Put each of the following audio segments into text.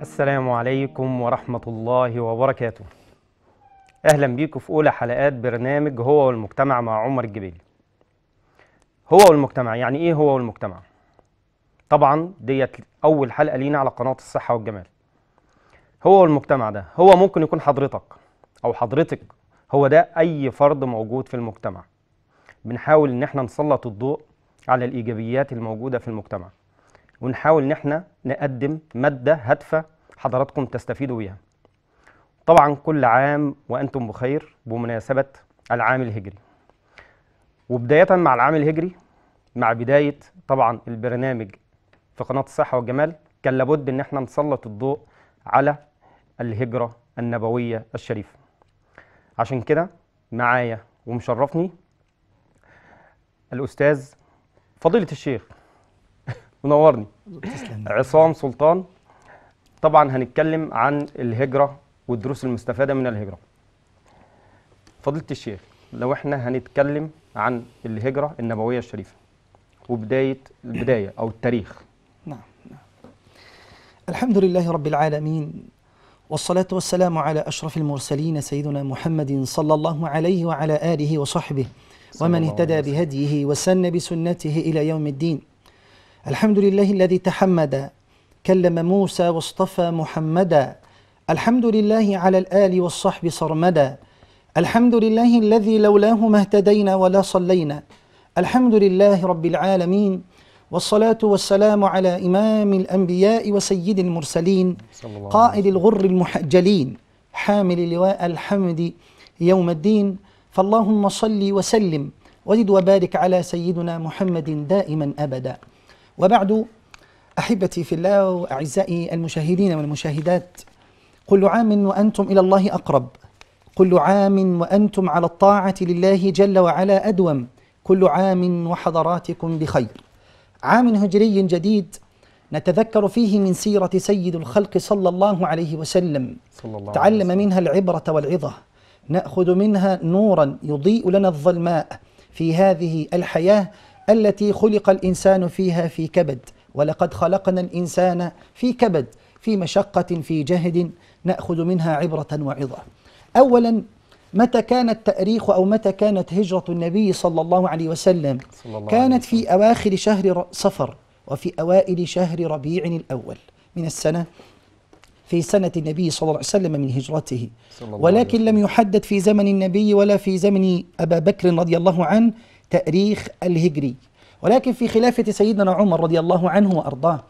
السلام عليكم ورحمة الله وبركاته أهلا بيكم في أولى حلقات برنامج هو والمجتمع مع عمر الجبيلي هو والمجتمع يعني إيه هو والمجتمع؟ طبعا ديت أول حلقة لينا على قناة الصحة والجمال هو والمجتمع ده هو ممكن يكون حضرتك أو حضرتك هو ده أي فرد موجود في المجتمع بنحاول إن احنا نسلط الضوء على الإيجابيات الموجودة في المجتمع ونحاول ان احنا نقدم ماده هادفه حضراتكم تستفيدوا بيها. طبعا كل عام وانتم بخير بمناسبه العام الهجري. وبدايه مع العام الهجري مع بدايه طبعا البرنامج في قناه الصحه والجمال كان لابد ان احنا نسلط الضوء على الهجره النبويه الشريفه. عشان كده معايا ومشرفني الاستاذ فضيله الشيخ منورني عصام سلطان طبعا هنتكلم عن الهجرة والدروس المستفادة من الهجرة فضيلة الشيخ لو احنا هنتكلم عن الهجرة النبوية الشريفة وبداية البداية أو التاريخ نعم نعم الحمد لله رب العالمين والصلاة والسلام على أشرف المرسلين سيدنا محمد صلى الله عليه وعلى آله وصحبه ومن اهتدى بهديه وسن بسنته إلى يوم الدين الحمد لله الذي تحمد كلم موسى واصطفى محمدا الحمد لله على الآل والصحب صرمدا الحمد لله الذي لولاه ما اهتدينا ولا صلينا الحمد لله رب العالمين والصلاة والسلام على إمام الأنبياء وسيد المرسلين قائد الغر المحجلين حامل لواء الحمد يوم الدين فاللهم صل وسلم وزد وبارك على سيدنا محمد دائما أبدا وبعد أحبتي في الله وأعزائي المشاهدين والمشاهدات كل عام وأنتم إلى الله أقرب كل عام وأنتم على الطاعة لله جل وعلا أدوم كل عام وحضراتكم بخير عام هجري جديد نتذكر فيه من سيرة سيد الخلق صلى الله عليه وسلم صلى الله تعلم وسلم. منها العبرة والعظة نأخذ منها نورا يضيء لنا الظلماء في هذه الحياة التي خلق الانسان فيها في كبد ولقد خلقنا الانسان في كبد في مشقه في جهد ناخذ منها عبره وعظه اولا متى كان التاريخ او متى كانت هجره النبي صلى الله عليه وسلم الله كانت عليه وسلم. في اواخر شهر صفر وفي اوائل شهر ربيع الاول من السنه في سنة النبي صلى الله عليه وسلم من هجرته ولكن لم يحدد في زمن النبي ولا في زمن أبا بكر رضي الله عنه تاريخ الهجري ولكن في خلافه سيدنا عمر رضي الله عنه وارضاه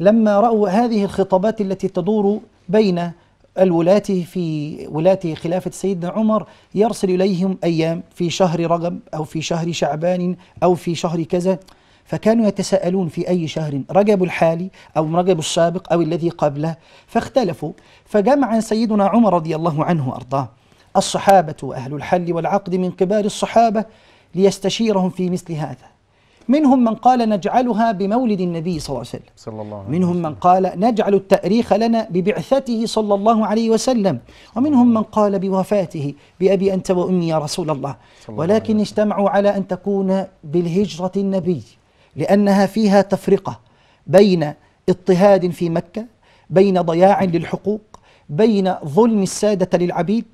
لما راوا هذه الخطابات التي تدور بين الولاة في ولاة خلافة سيدنا عمر يرسل إليهم أيام في شهر رجب أو في شهر شعبان أو في شهر كذا فكانوا يتساءلون في أي شهر رجب الحالي أو رجب السابق أو الذي قبله فاختلفوا فجمع سيدنا عمر رضي الله عنه وأرضاه الصحابة وأهل الحل والعقد من كبار الصحابة ليستشيرهم في مثل هذا منهم من قال نجعلها بمولد النبي صلى الله عليه وسلم صلى الله عليه منهم من قال نجعل التأريخ لنا ببعثته صلى الله عليه وسلم ومنهم من قال بوفاته بأبي أنت وأمي يا رسول الله ولكن اجتمعوا على أن تكون بالهجرة النبي لأنها فيها تفرقة بين اضطهاد في مكة بين ضياع للحقوق بين ظلم السادة للعبيد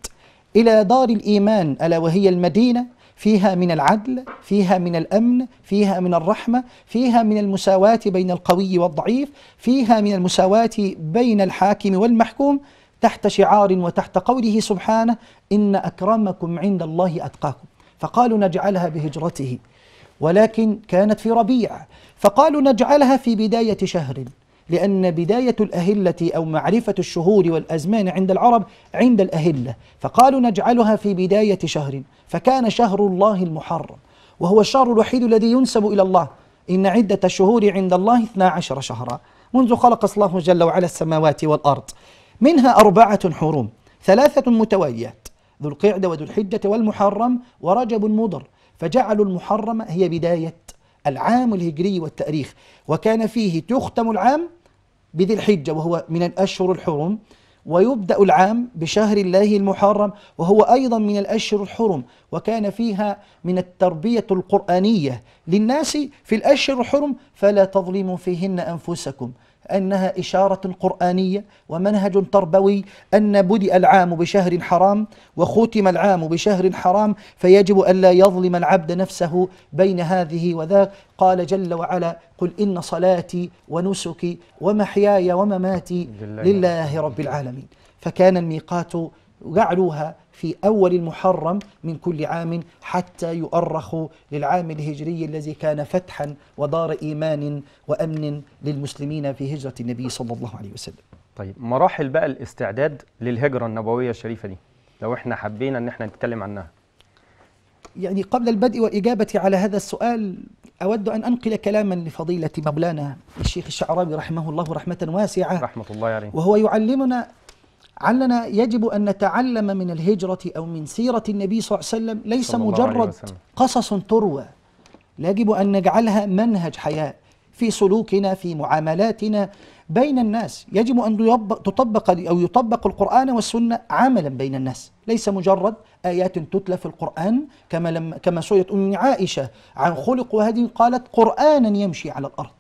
إلى دار الإيمان ألا وهي المدينة فيها من العدل فيها من الامن فيها من الرحمه فيها من المساواه بين القوي والضعيف فيها من المساواه بين الحاكم والمحكوم تحت شعار وتحت قوله سبحانه ان اكرمكم عند الله اتقاكم فقالوا نجعلها بهجرته ولكن كانت في ربيع فقالوا نجعلها في بدايه شهر لأن بداية الأهلة أو معرفة الشهور والأزمان عند العرب عند الأهلة فقالوا نجعلها في بداية شهر فكان شهر الله المحرم وهو الشهر الوحيد الذي ينسب إلى الله إن عدة الشهور عند الله 12 شهرا منذ خلق الله جل وعلا السماوات والأرض منها أربعة حروم ثلاثة متواليات ذو القعدة وذو الحجة والمحرم ورجب مضر فجعلوا المحرم هي بداية العام الهجري والتأريخ وكان فيه تختم العام بذي الحجة وهو من الأشهر الحرم ويبدأ العام بشهر الله المحرم وهو أيضا من الأشهر الحرم وكان فيها من التربية القرآنية للناس في الأشهر الحرم فلا تظلموا فيهن أنفسكم أنها إشارة قرآنية ومنهج تربوي أن بدأ العام بشهر حرام وختم العام بشهر حرام فيجب ألا يظلم العبد نفسه بين هذه وذاك قال جل وعلا قل إن صلاتي ونسكي ومحياي ومماتي لله رب العالمين فكان الميقات يعلوها في أول المحرم من كل عام حتى يؤرخ للعام الهجري الذي كان فتحا ودار إيمان وأمن للمسلمين في هجرة النبي صلى الله عليه وسلم طيب مراحل بقى الاستعداد للهجرة النبوية الشريفة دي لو احنا حبينا ان احنا نتكلم عنها يعني قبل البدء وإجابة على هذا السؤال أود أن أنقل كلاما لفضيلة مولانا الشيخ الشعراوي رحمه الله رحمة واسعة رحمة الله عليه وهو يعلمنا علنا يجب أن نتعلم من الهجرة أو من سيرة النبي صلى الله عليه وسلم ليس مجرد قصص تروى يجب أن نجعلها منهج حياة في سلوكنا في معاملاتنا بين الناس يجب أن تطبق أو يطبق القرآن والسنة عملا بين الناس ليس مجرد آيات تتلى في القرآن كما لما كما سويت أم عائشة عن خلق وهدي قالت قرآنا يمشي على الأرض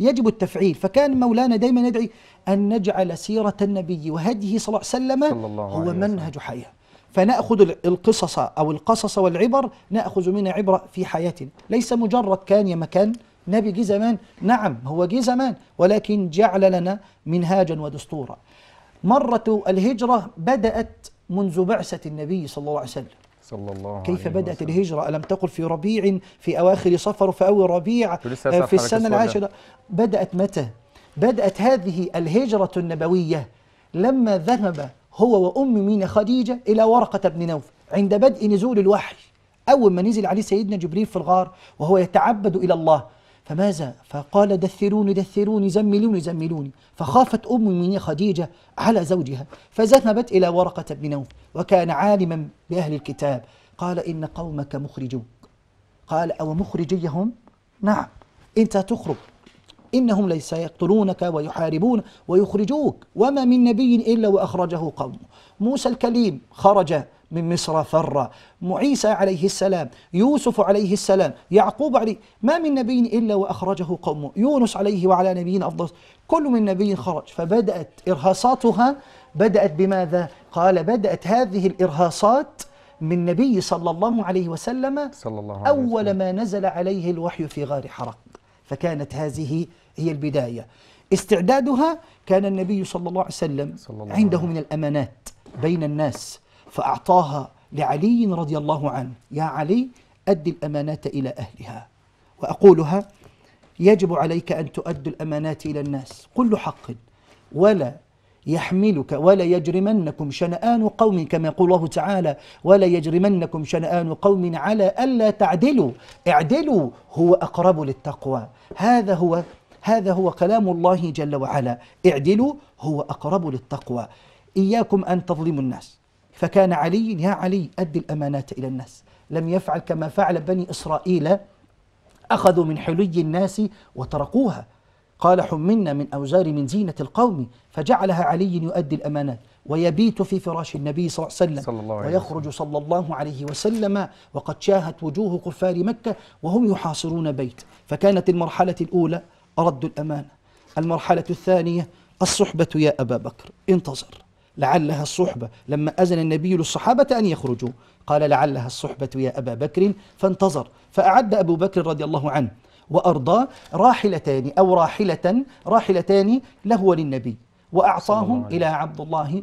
يجب التفعيل فكان مولانا دائما يدعي أن نجعل سيرة النبي وهديه صلى الله عليه وسلم هو منهج حياة فنأخذ القصص أو القصص والعبر نأخذ منها عبرة في حياتنا ليس مجرد كان يا مكان نبي جي زمان نعم هو جي زمان ولكن جعل لنا منهاجا ودستورا مرة الهجرة بدأت منذ بعثة النبي صلى الله عليه وسلم صلى الله عليه كيف بدأت وسلم. الهجرة ألم تقل في ربيع في أواخر صفر في أول ربيع في السنة العاشرة بدأت متى؟ بدأت هذه الهجرة النبوية لما ذهب هو وأم مين خديجة إلى ورقة بن نوف عند بدء نزول الوحي أول ما نزل عليه سيدنا جبريل في الغار وهو يتعبد إلى الله فماذا فقال دثروني دثروني زملوني زملوني فخافت أم المؤمنين خديجة على زوجها فذهبت إلى ورقة بن نوف وكان عالما بأهل الكتاب قال إن قومك مخرجوك قال أو مخرجيهم نعم أنت تخرج إنهم ليس يقتلونك ويحاربون ويخرجوك وما من نبي إلا وأخرجه قومه موسى الكليم خرج من مصر فر عيسى عليه السلام يوسف عليه السلام يعقوب عليه ما من نبي إلا وأخرجه قومه يونس عليه وعلى نبينا أفضل كل من نبي خرج فبدأت إرهاصاتها بدأت بماذا؟ قال بدأت هذه الإرهاصات من نبي صلى الله عليه وسلم صلى الله عليه وسلم. أول ما نزل عليه الوحي في غار حرق فكانت هذه هي البداية استعدادها كان النبي صلى الله عليه وسلم صلى الله عنده من الأمانات بين الناس فأعطاها لعلي رضي الله عنه يا علي أد الأمانات إلى أهلها وأقولها يجب عليك أن تؤدوا الأمانات إلى الناس كل حق ولا يحملك ولا يجرمنكم شنآن قوم كما يقول الله تعالى ولا يجرمنكم شنآن قوم على ألا تعدلوا اعدلوا هو أقرب للتقوى هذا هو هذا هو كلام الله جل وعلا اعدلوا هو أقرب للتقوى إياكم أن تظلموا الناس فكان علي يا علي أدي الأمانات إلى الناس لم يفعل كما فعل بني إسرائيل أخذوا من حلي الناس وتركوها قال حمنا من أوزار من زينة القوم فجعلها علي يؤدي الأمانات ويبيت في فراش النبي صلى الله عليه وسلم صلى الله عليه ويخرج صلى الله عليه وسلم وقد شاهت وجوه كفار مكة وهم يحاصرون بيت فكانت المرحلة الأولى رد الأمانة المرحلة الثانية الصحبة يا أبا بكر انتظر لعلها الصحبة لما أذن النبي للصحابة أن يخرجوا قال لعلها الصحبة يا أبا بكر فانتظر فأعد أبو بكر رضي الله عنه وأرضاه راحلتان أو راحلة راحلتان له وللنبي وأعطاهم إلى عبد الله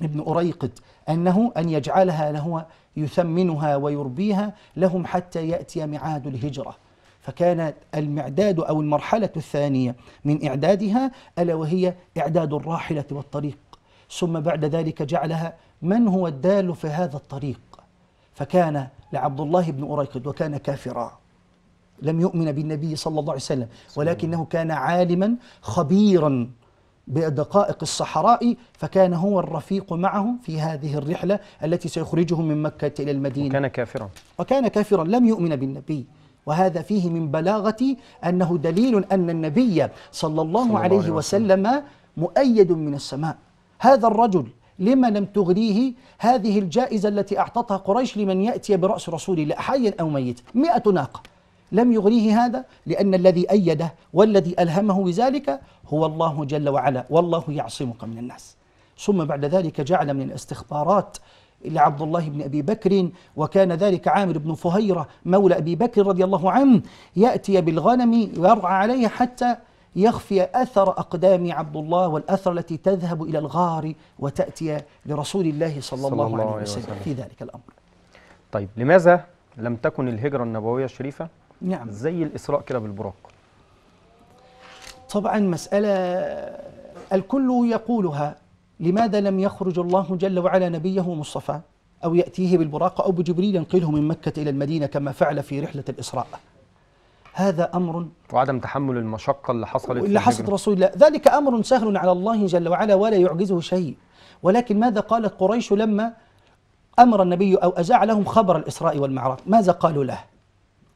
بن أريقد أنه أن يجعلها له يثمنها ويربيها لهم حتى يأتي معاد الهجرة فكان المعداد أو المرحلة الثانية من إعدادها ألا وهي إعداد الراحلة والطريق ثم بعد ذلك جعلها من هو الدال في هذا الطريق فكان لعبد الله بن أريقد وكان كافرا لم يؤمن بالنبي صلى الله عليه وسلم ولكنه كان عالما خبيرا بدقائق الصحراء فكان هو الرفيق معهم في هذه الرحلة التي سيخرجهم من مكة إلى المدينة وكان كافرا وكان كافرا لم يؤمن بالنبي وهذا فيه من بلاغة أنه دليل أن النبي صلى الله, صلى عليه, عليه وسلم, وسلم مؤيد من السماء هذا الرجل لما لم تغريه هذه الجائزة التي أعطتها قريش لمن يأتي برأس رسول الله حيا أو ميتا مئة ناقة لم يغنيه هذا لأن الذي أيده والذي ألهمه بذلك هو الله جل وعلا والله يعصمك من الناس ثم بعد ذلك جعل من الاستخبارات لعبد الله بن أبي بكر وكان ذلك عامر بن فهيرة مولى أبي بكر رضي الله عنه يأتي بالغنم ويرعى عليها حتى يخفي أثر أقدام عبد الله والأثر التي تذهب إلى الغار وتأتي لرسول الله صلى, صلى الله, الله عليه وسلم في ذلك الأمر طيب لماذا لم تكن الهجرة النبوية الشريفة نعم زي الإسراء كده بالبراق طبعا مسألة الكل يقولها لماذا لم يخرج الله جل وعلا نبيه مصطفى أو يأتيه بالبراق أو بجبريل ينقله من مكة إلى المدينة كما فعل في رحلة الإسراء هذا أمر وعدم تحمل المشقة اللي حصلت اللي حصلت رسول الله ذلك أمر سهل على الله جل وعلا ولا يعجزه شيء ولكن ماذا قالت قريش لما أمر النبي أو أزاع لهم خبر الإسراء والمعراج ماذا قالوا له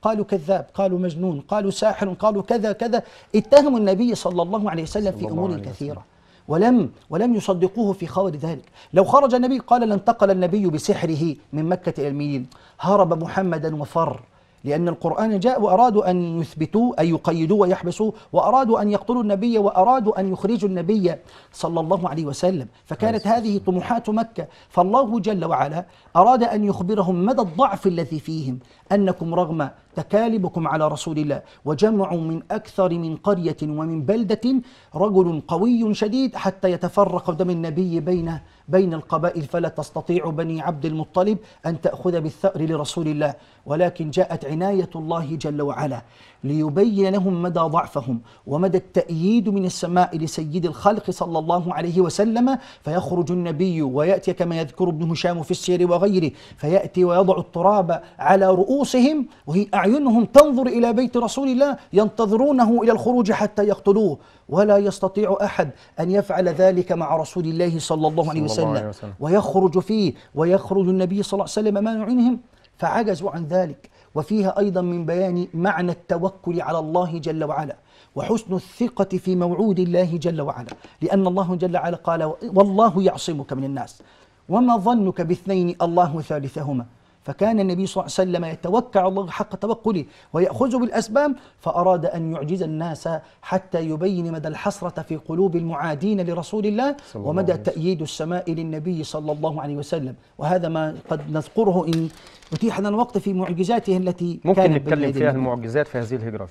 قالوا كذاب قالوا مجنون قالوا ساحر قالوا كذا كذا اتهموا النبي صلى الله عليه وسلم في أمور كثيرة ولم ولم يصدقوه في خبر ذلك لو خرج النبي قال لانتقل النبي بسحره من مكة إلى المدينة هرب محمدا وفر لأن القرآن جاء وأرادوا أن يثبتوا أي يقيدوا ويحبسوا وأرادوا أن يقتلوا النبي وأرادوا أن يخرجوا النبي صلى الله عليه وسلم فكانت هذه طموحات مكة فالله جل وعلا أراد أن يخبرهم مدى الضعف الذي فيهم أنكم رغم تكالبكم على رسول الله وجمعوا من أكثر من قرية ومن بلدة رجل قوي شديد حتى يتفرق دم النبي بينه بين القبائل فلا تستطيع بني عبد المطلب أن تأخذ بالثأر لرسول الله ولكن جاءت عناية الله جل وعلا ليبين لهم مدى ضعفهم ومدى التأييد من السماء لسيد الخلق صلى الله عليه وسلم فيخرج النبي ويأتي كما يذكر ابن هشام في السير وغيره فيأتي ويضع التراب على رؤوسهم وهي أعينهم تنظر إلى بيت رسول الله ينتظرونه إلى الخروج حتى يقتلوه ولا يستطيع أحد أن يفعل ذلك مع رسول الله صلى الله عليه وسلم, الله وسلم. ويخرج فيه ويخرج النبي صلى الله عليه وسلم ما يعينهم فعجزوا عن ذلك وفيها أيضا من بيان معنى التوكل على الله جل وعلا وحسن الثقة في موعود الله جل وعلا لأن الله جل وعلا قال والله يعصمك من الناس وما ظنك باثنين الله ثالثهما فكان النبي صلى الله عليه وسلم يتوكل على الله حق توكله ويأخذ بالأسباب فأراد أن يعجز الناس حتى يبين مدى الحسرة في قلوب المعادين لرسول الله ومدى تأييد السماء للنبي صلى الله عليه وسلم وهذا ما قد نذكره إن أتيح لنا الوقت في معجزاته التي ممكن كانت نتكلم فيها المعجزات في هذه الهجرة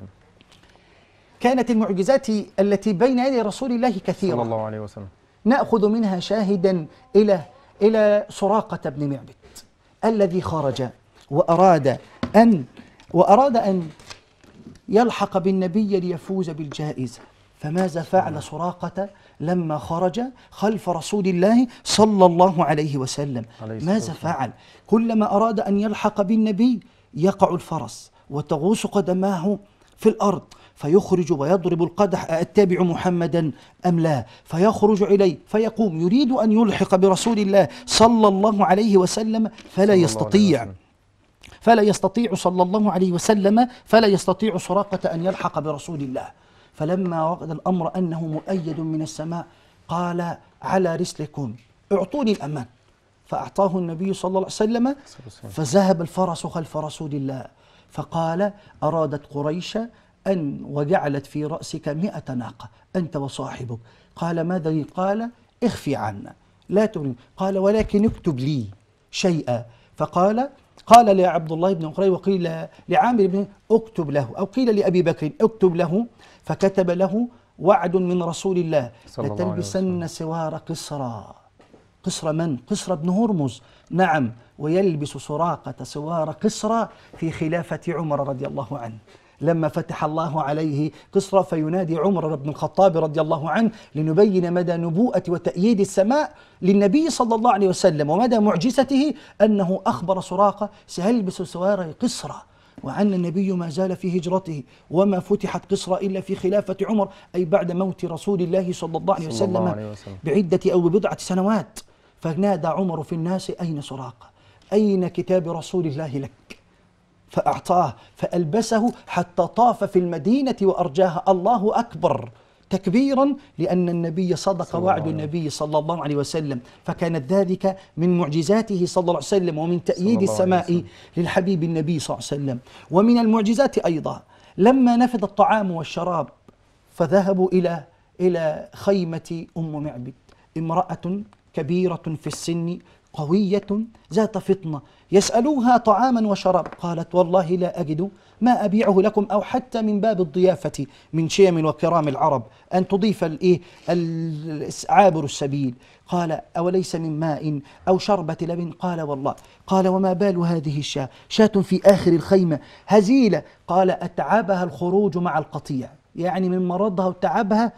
كانت المعجزات التي بين يدي رسول الله كثيرة صلى الله عليه وسلم نأخذ منها شاهدا إلى إلى سراقة بن معبد الذي خرج وأراد أن وأراد أن يلحق بالنبي ليفوز بالجائزة فماذا فعل سراقة لما خرج خلف رسول الله صلى الله عليه وسلم ماذا فعل كلما أراد أن يلحق بالنبي يقع الفرس وتغوص قدماه في الأرض فيخرج ويضرب القدح أأتبع محمدا أم لا فيخرج إليه فيقوم يريد أن يلحق برسول الله صلى الله عليه وسلم فلا يستطيع فلا يستطيع صلى الله عليه وسلم فلا يستطيع سراقة أن يلحق برسول الله فلما وقد الأمر أنه مؤيد من السماء قال على رسلكم اعطوني الأمان فأعطاه النبي صلى الله عليه وسلم فذهب الفرس خلف رسول الله فقال أرادت قريش أن وجعلت في رأسك مئة ناقة أنت وصاحبك قال ماذا قال اخفي عنا لا تغني قال ولكن اكتب لي شيئا فقال قال لعبد الله بن أخري وقيل لعامر بن اكتب له أو قيل لأبي بكر اكتب له فكتب له وعد من رسول الله لتلبسن سوار قصرى قصر من؟ قصر بن هرمز نعم ويلبس سراقة سوار قصرى في خلافة عمر رضي الله عنه لما فتح الله عليه قصر فينادي عمر بن الخطاب رضي الله عنه لنبين مدى نبوءة وتأييد السماء للنبي صلى الله عليه وسلم ومدى معجزته أنه أخبر سراقة سيلبس سواري قصرة وأن النبي ما زال في هجرته وما فتحت قصر إلا في خلافة عمر أي بعد موت رسول الله صلى الله عليه وسلم, الله عليه وسلم. بعدة أو بضعة سنوات فنادى عمر في الناس أين سراقة أين كتاب رسول الله لك فأعطاه فألبسه حتى طاف في المدينة وأرجاها الله أكبر تكبيرا لأن النبي صدق وعد النبي صلى الله عليه وسلم فكانت ذلك من معجزاته صلى الله عليه وسلم ومن تأييد السماء للحبيب النبي صلى الله عليه وسلم ومن المعجزات أيضا لما نفذ الطعام والشراب فذهبوا إلى إلى خيمة أم معبد امرأة كبيرة في السن قوية ذات فطنة يسألوها طعاما وشراب قالت والله لا أجد ما أبيعه لكم أو حتى من باب الضيافة من شيم وكرام العرب أن تضيف الإيه عابر السبيل قال أوليس من ماء أو شربة لبن قال والله قال وما بال هذه الشاة شاة في آخر الخيمة هزيلة قال أتعبها الخروج مع القطيع يعني من مرضها وتعبها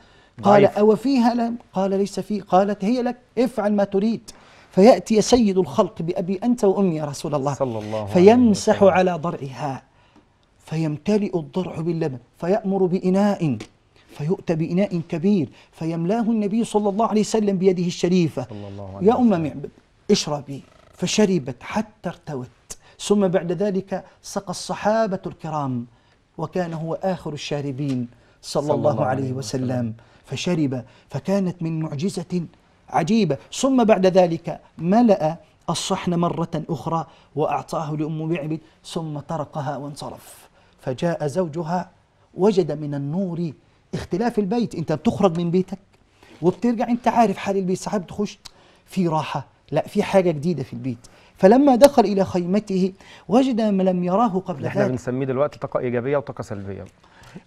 قال أو فيها لم قال ليس فيه قالت هي لك افعل ما تريد فيأتي سيد الخلق بأبي أنت وأمي يا رسول الله صلى الله فيمسح عليه على ضرعها فيمتلئ الضرع باللبن فيأمر بإناء فيؤتى بإناء كبير فيملاه النبي صلى الله عليه وسلم بيده الشريفة صلى الله عليه يا أم معبد اشربي فشربت حتى ارتوت ثم بعد ذلك سقى الصحابة الكرام وكان هو آخر الشاربين صلى, صلى الله, الله عليه وسلم, وسلم فشرب فكانت من معجزة عجيبة ثم بعد ذلك ملأ الصحن مرة أخرى وأعطاه لأم معبد ثم طرقها وانصرف فجاء زوجها وجد من النور اختلاف البيت أنت بتخرج من بيتك وبترجع أنت عارف حال البيت ساعات بتخش في راحة لا في حاجة جديدة في البيت فلما دخل إلى خيمته وجد ما لم يراه قبل ذلك احنا بنسميه دلوقتي طاقة إيجابية وطاقة سلبية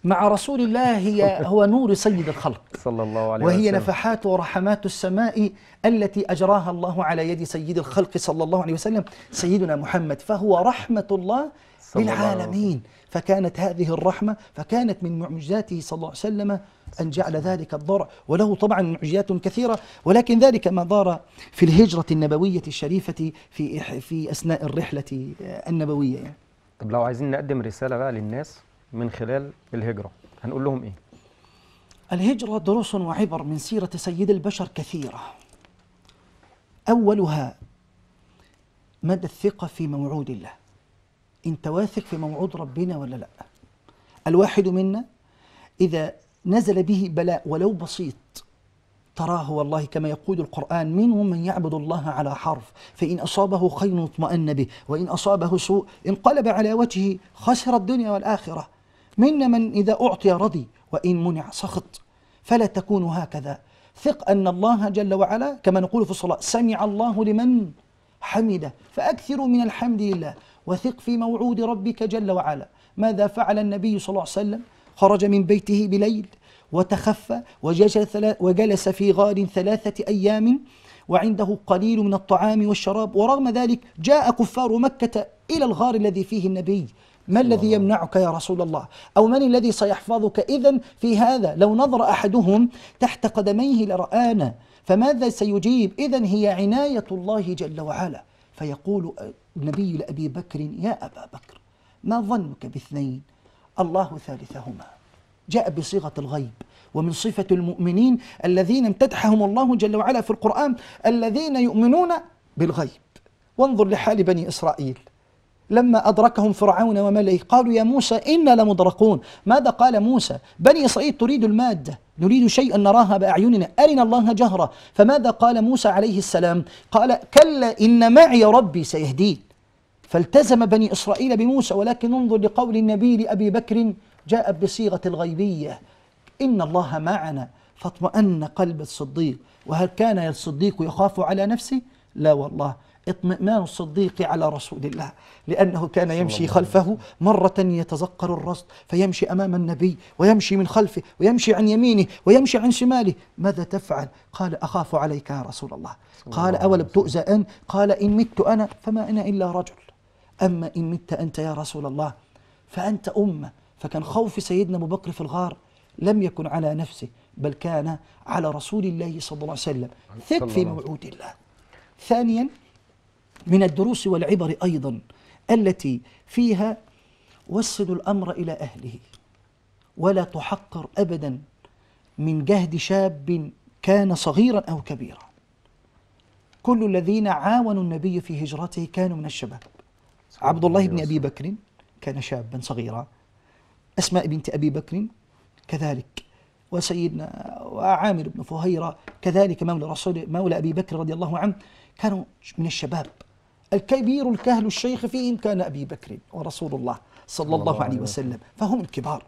مع رسول الله هي هو نور سيد الخلق صلى الله عليه وسلم وهي نفحات ورحمات السماء التي أجراها الله على يد سيد الخلق صلى الله عليه وسلم سيدنا محمد فهو رحمة الله للعالمين فكانت هذه الرحمة فكانت من معجزاته صلى الله عليه وسلم أن جعل ذلك الضرع وله طبعا معجزات كثيرة ولكن ذلك ما دار في الهجرة النبوية الشريفة في في أثناء الرحلة النبوية يعني. طب لو عايزين نقدم رسالة بقى للناس من خلال الهجرة هنقول لهم إيه؟ الهجرة دروس وعبر من سيرة سيد البشر كثيرة أولها مدى الثقة في موعود الله أنت واثق في موعود ربنا ولا لأ الواحد منا إذا نزل به بلاء ولو بسيط تراه والله كما يقول القرآن منهم من يعبد الله على حرف فإن أصابه خير اطمأن به وإن أصابه سوء انقلب على وجهه خسر الدنيا والآخرة منا من إذا أعطي رضي وإن منع سخط فلا تكون هكذا ثق أن الله جل وعلا كما نقول في الصلاة سمع الله لمن حمده فأكثروا من الحمد لله وثق في موعود ربك جل وعلا ماذا فعل النبي صلى الله عليه وسلم خرج من بيته بليل وتخفى وجلس في غار ثلاثة أيام وعنده قليل من الطعام والشراب ورغم ذلك جاء كفار مكة إلى الغار الذي فيه النبي ما الذي يمنعك يا رسول الله أو من الذي سيحفظك إذا في هذا لو نظر أحدهم تحت قدميه لرآنا فماذا سيجيب إذا هي عناية الله جل وعلا فيقول آه، النبي لأبي بكر يا أبا بكر ما ظنك باثنين الله ثالثهما جاء بصيغة الغيب ومن صفة المؤمنين الذين امتدحهم الله جل وعلا في القرآن الذين يؤمنون بالغيب وانظر لحال بني إسرائيل لما أدركهم فرعون وملئه قالوا يا موسى إنا لمدركون ماذا قال موسى بني إسرائيل تريد المادة نريد شيئا نراها بأعيننا أرنا الله جهرة فماذا قال موسى عليه السلام قال كلا إن معي ربي سيهدين فالتزم بني إسرائيل بموسى ولكن انظر لقول النبي لأبي بكر جاء بصيغة الغيبية إن الله معنا فاطمأن قلب الصديق وهل كان الصديق يخاف على نفسه لا والله اطمئنان الصديق على رسول الله لأنه كان يمشي خلفه مرة يتذكر الرصد فيمشي أمام النبي ويمشي من خلفه ويمشي عن يمينه ويمشي عن شماله ماذا تفعل؟ قال أخاف عليك يا رسول الله قال أولم تؤذى أن؟ قال إن مت أنا فما أنا إلا رجل أما إن مت أنت يا رسول الله فأنت أمة فكان خوف سيدنا أبو بكر في الغار لم يكن على نفسه بل كان على رسول الله صلى الله عليه وسلم ثق في موعود الله ثانيا من الدروس والعبر أيضا التي فيها وصل الأمر إلى أهله ولا تحقر أبدا من جهد شاب كان صغيرا أو كبيرا كل الذين عاونوا النبي في هجرته كانوا من الشباب عبد الله بن أبي بكر كان شابا صغيرا أسماء بنت أبي بكر كذلك وسيدنا وعامر بن فهيرة كذلك مولى رسول مولى أبي بكر رضي الله عنه كانوا من الشباب الكبير الكهل الشيخ فيهم كان أبي بكر ورسول الله صلى الله عليه وسلم فهم الكبار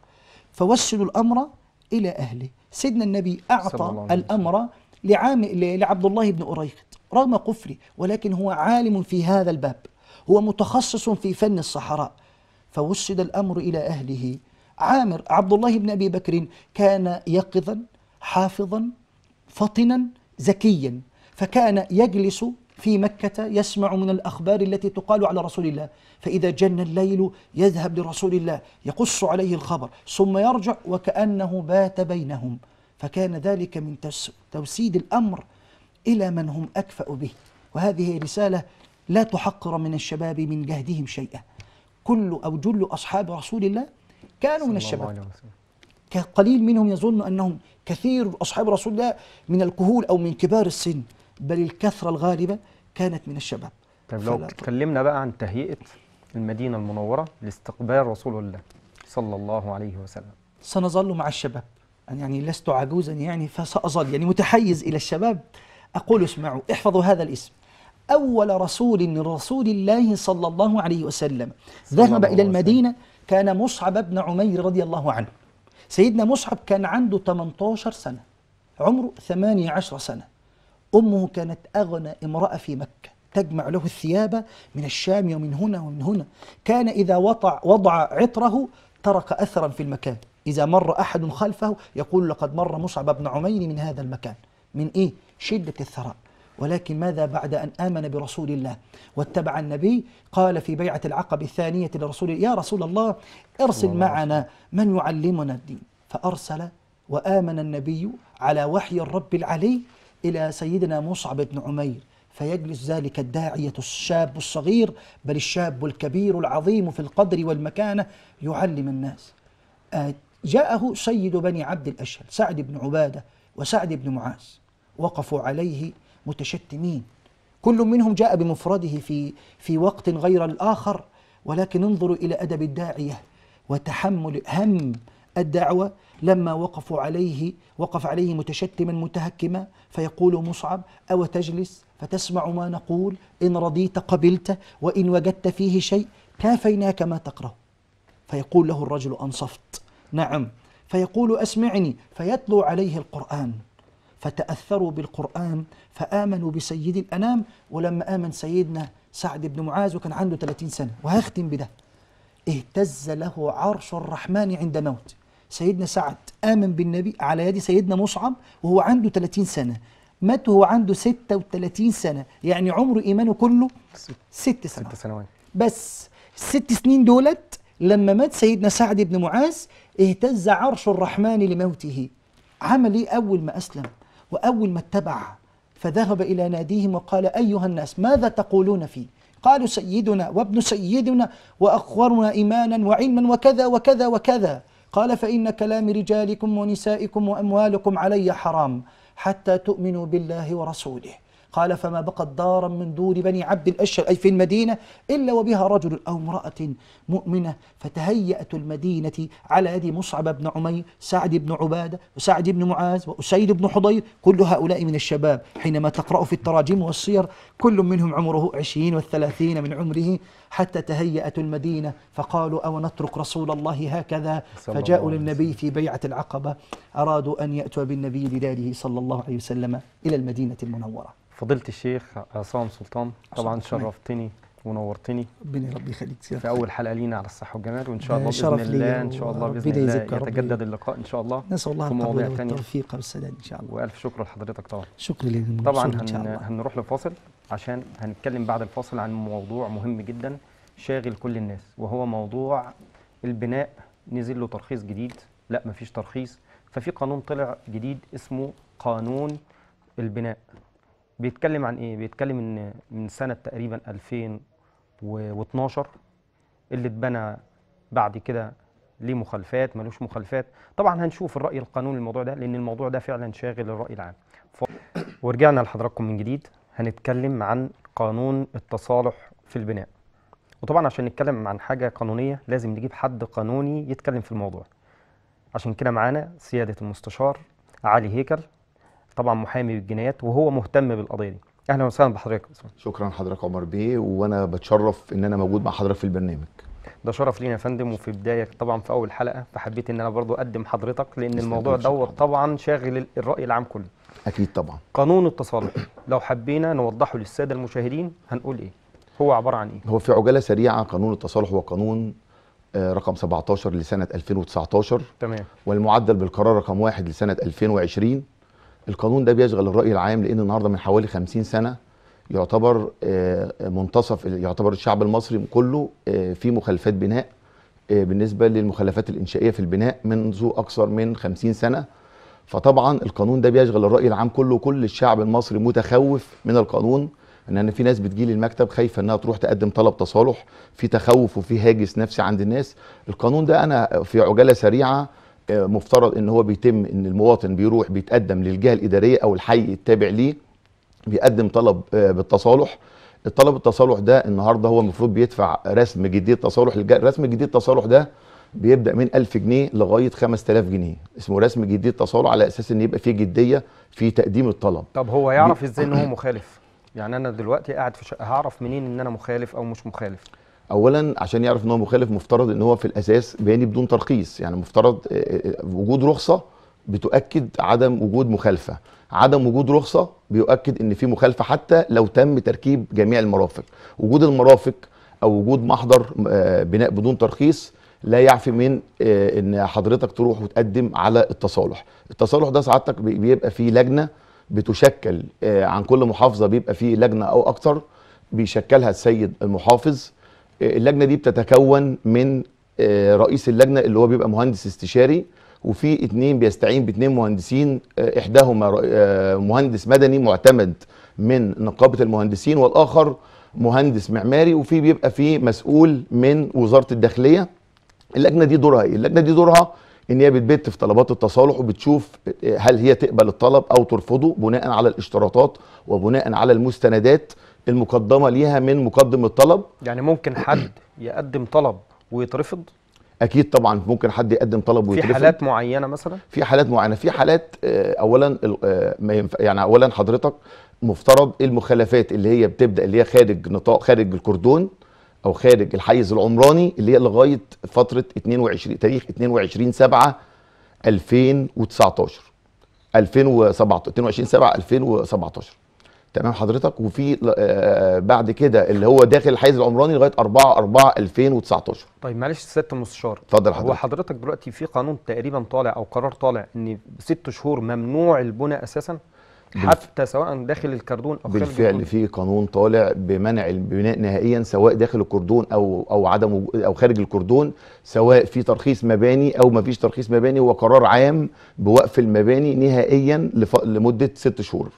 فوسلوا الأمر إلى أهله سيدنا النبي أعطى الأمر لعام لعبد الله بن أريخت رغم كفره ولكن هو عالم في هذا الباب هو متخصص في فن الصحراء فوسد الأمر إلى أهله عامر عبد الله بن أبي بكر كان يقظا حافظا فطنا ذكيا فكان يجلس في مكة يسمع من الأخبار التي تقال على رسول الله فإذا جن الليل يذهب لرسول الله يقص عليه الخبر ثم يرجع وكأنه بات بينهم فكان ذلك من توسيد الأمر إلى من هم أكفأ به وهذه رسالة لا تحقر من الشباب من جهدهم شيئا كل أو جل أصحاب رسول الله كانوا من الشباب قليل منهم يظن أنهم كثير أصحاب رسول الله من الكهول أو من كبار السن بل الكثرة الغالبة كانت من الشباب طيب لو تكلمنا بقى عن تهيئة المدينة المنورة لاستقبال رسول الله صلى الله عليه وسلم سنظل مع الشباب يعني لست عجوزا يعني فسأظل يعني متحيز إلى الشباب أقول اسمعوا احفظوا هذا الاسم أول رسول من رسول الله صلى الله عليه وسلم ذهب إلى المدينة كان مصعب بن عمير رضي الله عنه سيدنا مصعب كان عنده 18 سنة عمره 18 سنة أمه كانت أغنى امرأة في مكة تجمع له الثياب من الشام ومن هنا ومن هنا كان إذا وضع, وضع عطره ترك أثرا في المكان إذا مر أحد خلفه يقول لقد مر مصعب بن عمير من هذا المكان من إيه؟ شدة الثراء ولكن ماذا بعد أن آمن برسول الله واتبع النبي قال في بيعة العقب الثانية لرسول يا رسول الله ارسل معنا من يعلمنا الدين فأرسل وآمن النبي على وحي الرب العلي إلى سيدنا مصعب بن عمير فيجلس ذلك الداعية الشاب الصغير بل الشاب الكبير العظيم في القدر والمكانة يعلم الناس آه، جاءه سيد بني عبد الأشهل سعد بن عبادة وسعد بن معاذ وقفوا عليه متشتمين كل منهم جاء بمفرده في في وقت غير الآخر ولكن انظروا إلى أدب الداعية وتحمل هم الدعوة لما وقفوا عليه وقف عليه متشتما متهكما فيقول مصعب أو تجلس فتسمع ما نقول إن رضيت قبلت وإن وجدت فيه شيء كافيناك ما تقرأ فيقول له الرجل أنصفت نعم فيقول أسمعني فيتلو عليه القرآن فتأثروا بالقرآن فآمنوا بسيد الأنام ولما آمن سيدنا سعد بن معاذ وكان عنده 30 سنة وهختم بده اهتز له عرش الرحمن عند موته سيدنا سعد آمن بالنبي على يد سيدنا مصعب وهو عنده 30 سنة مات وهو عنده 36 سنة يعني عمر إيمانه كله ست سنوات ست سنوات بس الست سنين دولت لما مات سيدنا سعد بن معاذ اهتز عرش الرحمن لموته عمل ايه أول ما أسلم وأول ما اتبع فذهب إلى ناديهم وقال أيها الناس ماذا تقولون فيه قالوا سيدنا وابن سيدنا وأخورنا إيمانا وعلما وكذا وكذا وكذا قال فإن كلام رجالكم ونسائكم وأموالكم علي حرام حتى تؤمنوا بالله ورسوله قال فما بقت دارا من دور بني عبد الأشهر أي في المدينة إلا وبها رجل أو امرأة مؤمنة فتهيأت المدينة على يد مصعب بن عمير سعد بن عبادة وسعد بن معاذ وأسيد بن حضير كل هؤلاء من الشباب حينما تقرأ في التراجم والسير كل منهم عمره عشرين والثلاثين من عمره حتى تهيأت المدينة فقالوا أو نترك رسول الله هكذا فجاءوا للنبي في بيعة العقبة أرادوا أن يأتوا بالنبي لداره صلى الله عليه وسلم إلى المدينة المنورة فضلت الشيخ عصام سلطان طبعا شرفتني ونورتني ربنا ربي يخليك في اول حلقه لينا على الصحه والجمال وان شاء الله آه، باذن الله ان شاء الله باذن الله يتجدد اللقاء ان شاء الله نسال الله القبول والتوفيق التوفيق والسداد ان شاء الله والف شكر لحضرتك طبعا شكرا لك طبعا هن... إن شاء الله. هنروح لفاصل عشان هنتكلم بعد الفاصل عن موضوع مهم جدا شاغل كل الناس وهو موضوع البناء نزل له ترخيص جديد لا مفيش ترخيص ففي قانون طلع جديد اسمه قانون البناء بيتكلم عن ايه بيتكلم ان من سنه تقريبا 2012 اللي اتبنى بعد كده ليه مخالفات ملوش مخالفات طبعا هنشوف الراي القانوني الموضوع ده لان الموضوع ده فعلا شاغل الراي العام ف... ورجعنا لحضراتكم من جديد هنتكلم عن قانون التصالح في البناء وطبعا عشان نتكلم عن حاجه قانونيه لازم نجيب حد قانوني يتكلم في الموضوع عشان كده معانا سياده المستشار علي هيكل طبعا محامي بالجنايات وهو مهتم بالقضيه دي اهلا وسهلا بحضرتك شكرا حضرتك عمر بيه وانا بتشرف ان انا موجود مع حضرتك في البرنامج ده شرف لينا يا فندم وفي بدايه طبعا في اول حلقه فحبيت ان انا برضو اقدم حضرتك لان الموضوع دوت طبعا شاغل الراي العام كله اكيد طبعا قانون التصالح لو حبينا نوضحه للساده المشاهدين هنقول ايه هو عباره عن ايه هو في عجاله سريعه قانون التصالح هو قانون آه، رقم 17 لسنه 2019 تمام والمعدل بالقرار رقم 1 لسنه 2020 القانون ده بيشغل الراي العام لان النهارده من حوالي 50 سنه يعتبر آه، آه، منتصف يعتبر الشعب المصري كله آه، في مخالفات بناء بالنسبه للمخالفات الانشائيه في البناء منذ اكثر من 50 سنه فطبعا القانون ده بيشغل الراي العام كله كل الشعب المصري متخوف من القانون ان انا في ناس بتجي لي المكتب خايفه انها تروح تقدم طلب تصالح في تخوف وفي هاجس نفسي عند الناس القانون ده انا في عجاله سريعه مفترض ان هو بيتم ان المواطن بيروح بيتقدم للجهه الاداريه او الحي التابع ليه بيقدم طلب آه، بالتصالح الطلب التصالح ده النهارده هو المفروض بيدفع رسم جديه تصالح رسم جديه التصالح ده بيبدا من 1000 جنيه لغايه 5000 جنيه اسمه رسم جديه تصالح على اساس ان يبقى فيه جديه في تقديم الطلب طب هو يعرف ازاي ان هو مخالف يعني انا دلوقتي قاعد في شقه هعرف منين ان انا مخالف او مش مخالف اولا عشان يعرف ان هو مخالف مفترض ان هو في الاساس بياني بدون ترخيص يعني مفترض آه، آه، وجود رخصه بتؤكد عدم وجود مخالفه عدم وجود رخصه بيؤكد ان في مخالفه حتى لو تم تركيب جميع المرافق وجود المرافق او وجود محضر آه، بناء بدون ترخيص لا يعفي من ان حضرتك تروح وتقدم على التصالح التصالح ده سعادتك بيبقى فيه لجنه بتشكل عن كل محافظه بيبقى فيه لجنه او اكتر بيشكلها السيد المحافظ اللجنه دي بتتكون من آه، رئيس اللجنه اللي هو بيبقى مهندس استشاري وفي اتنين بيستعين باتنين مهندسين آه، احداهما آه، مهندس مدني معتمد من نقابه المهندسين والاخر مهندس معماري وفي بيبقى في مسؤول من وزاره الداخليه اللجنه دي دورها ايه اللجنه دي دورها ان هي بتبت في طلبات التصالح وبتشوف هل هي تقبل الطلب او ترفضه بناء على الاشتراطات وبناء على المستندات المقدمه ليها من مقدم الطلب يعني ممكن حد يقدم طلب ويترفض اكيد طبعا ممكن حد يقدم طلب ويترفض في حالات معينه مثلا في حالات معينه في حالات آه، اولا آه، ما يعني اولا حضرتك مفترض المخالفات اللي هي بتبدا اللي هي خارج نطاق خارج الكردون او خارج الحيز العمراني اللي هي لغايه فتره 22 تاريخ 22 7 2019 2017 22 7 2017 تمام حضرتك وفي آه، آه، بعد كده اللي هو داخل الحيز العمراني لغايه 4 4 2019 طيب معلش سياده المستشار اتفضل حضرتك هو حضرتك دلوقتي في قانون تقريبا طالع او قرار طالع ان ست شهور ممنوع البناء اساسا حتى سواء داخل الكردون او خارج بالفعل في قانون طالع بمنع البناء نهائيا سواء داخل الكردون او او عدم او خارج الكردون سواء في ترخيص مباني او ما فيش ترخيص مباني هو قرار عام بوقف المباني نهائيا لمده ست شهور